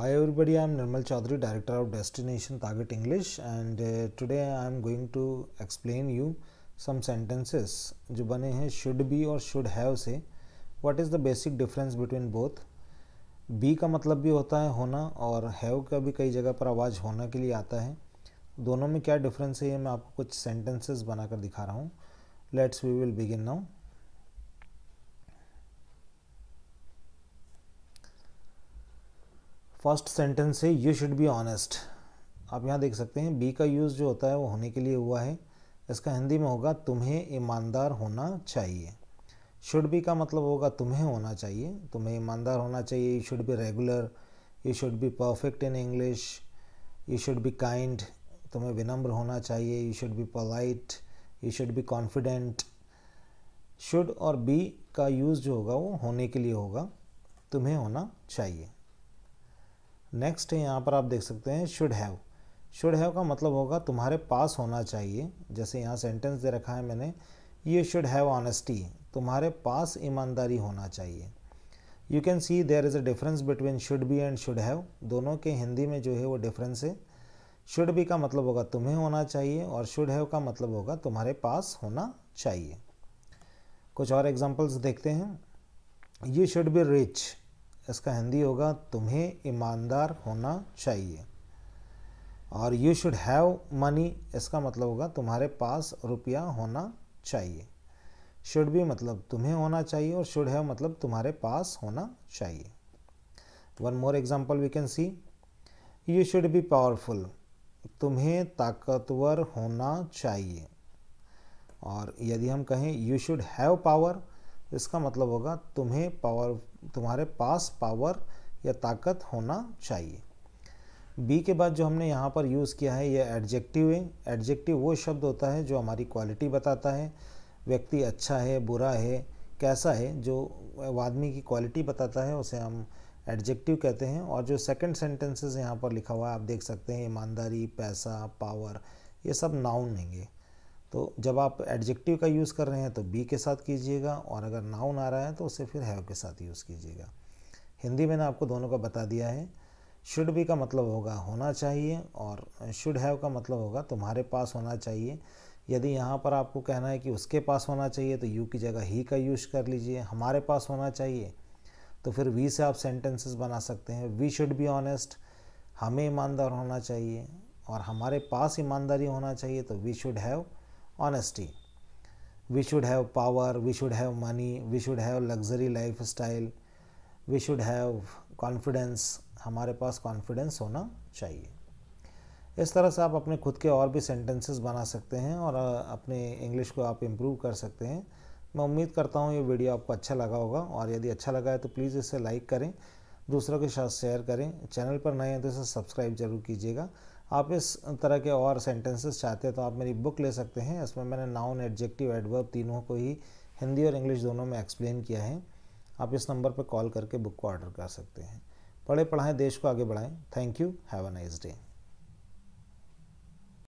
Hi everybody, I am Nirmal Chaudhary, Director of Destination Target English and uh, today I am going to explain you some sentences जो बने हैं should be और should have से What is the basic difference between both? be का मतलब भी होता है होना और have का भी कई जगह पर आवाज़ होना के लिए आता है दोनों में क्या difference है ये मैं आपको कुछ sentences बनाकर दिखा रहा हूँ Let's we will begin now. First sentence है यू शुड बी ऑनेस्ट आप यहाँ देख सकते हैं बी का यूज़ जो होता है वो होने के लिए हुआ है इसका हिंदी में होगा तुम्हें ईमानदार होना चाहिए शुड बी का मतलब होगा तुम्हें होना चाहिए तुम्हें ईमानदार होना चाहिए you should be regular you should be perfect in English you should be kind तुम्हें विनम्र होना चाहिए you should be polite you should be confident should और बी का यूज़ जो होगा वो होने के लिए होगा तुम्हें होना चाहिए नेक्स्ट है यहाँ पर आप देख सकते हैं शुड हैव शुड हैव का मतलब होगा तुम्हारे पास होना चाहिए जैसे यहाँ सेंटेंस दे रखा है मैंने यू शुड हैव ऑनेस्टी तुम्हारे पास ईमानदारी होना चाहिए you can see there is a difference between should be and should have दोनों के हिंदी में जो है वो डिफरेंस है शुड बी का मतलब होगा तुम्हें होना चाहिए और शुड हैव का मतलब होगा तुम्हारे पास होना चाहिए कुछ और एग्जाम्पल्स देखते हैं यू शुड बी रिच इसका हिंदी होगा तुम्हें ईमानदार होना चाहिए और यू शुड हैव मनी इसका मतलब होगा तुम्हारे पास रुपया होना चाहिए शुड भी मतलब तुम्हें होना चाहिए और शुड हैव मतलब तुम्हारे पास होना चाहिए one more example we can see you should be powerful तुम्हें ताकतवर होना चाहिए और यदि हम कहें यू शुड हैव पावर इसका मतलब होगा तुम्हें पावर तुम्हारे पास पावर या ताकत होना चाहिए बी के बाद जो हमने यहाँ पर यूज़ किया है ये एडजेक्टिव है एडजेक्टिव वो शब्द होता है जो हमारी क्वालिटी बताता है व्यक्ति अच्छा है बुरा है कैसा है जो आदमी की क्वालिटी बताता है उसे हम एडजेक्टिव कहते हैं और जो सेकंड सेंटेंसेस यहाँ पर लिखा हुआ है आप देख सकते हैं ईमानदारी पैसा पावर ये सब नाउन होंगे तो जब आप एडजेक्टिव का यूज़ कर रहे हैं तो बी के साथ कीजिएगा और अगर नाउन आ रहा है तो उसे फिर हैव के साथ यूज़ कीजिएगा हिंदी मैंने आपको दोनों का बता दिया है शुड बी का मतलब होगा होना चाहिए और शुड हैव का मतलब होगा तुम्हारे पास होना चाहिए यदि यहाँ पर आपको कहना है कि उसके पास होना चाहिए तो यू की जगह ही का यूज़ कर लीजिए हमारे पास होना चाहिए तो फिर वी से आप सेंटेंसेस बना सकते हैं वी शुड बी ऑनेस्ट हमें ईमानदार होना चाहिए और हमारे पास ईमानदारी होना चाहिए तो we should have honesty. We should have power, we should have money, we should have luxury lifestyle, we should have confidence. हमारे पास कॉन्फिडेंस होना चाहिए इस तरह से आप अपने खुद के और भी सेंटेंसेस बना सकते हैं और अपने इंग्लिश को आप इम्प्रूव कर सकते हैं मैं उम्मीद करता हूँ ये वीडियो आपको अच्छा लगा होगा और यदि अच्छा लगा है तो प्लीज़ इसे लाइक करें दूसरों के साथ शेयर करें चैनल पर नए हैं तो इसे सब्सक्राइब जरूर कीजिएगा आप इस तरह के और सेंटेंसेस चाहते हैं तो आप मेरी बुक ले सकते हैं इसमें मैंने नाउन एडजेक्टिव एडवर्ब तीनों को ही हिंदी और इंग्लिश दोनों में एक्सप्लेन किया है आप इस नंबर पर कॉल करके बुक को ऑर्डर कर सकते हैं पढ़े पढ़ाएँ देश को आगे बढ़ाएँ thank you have a nice day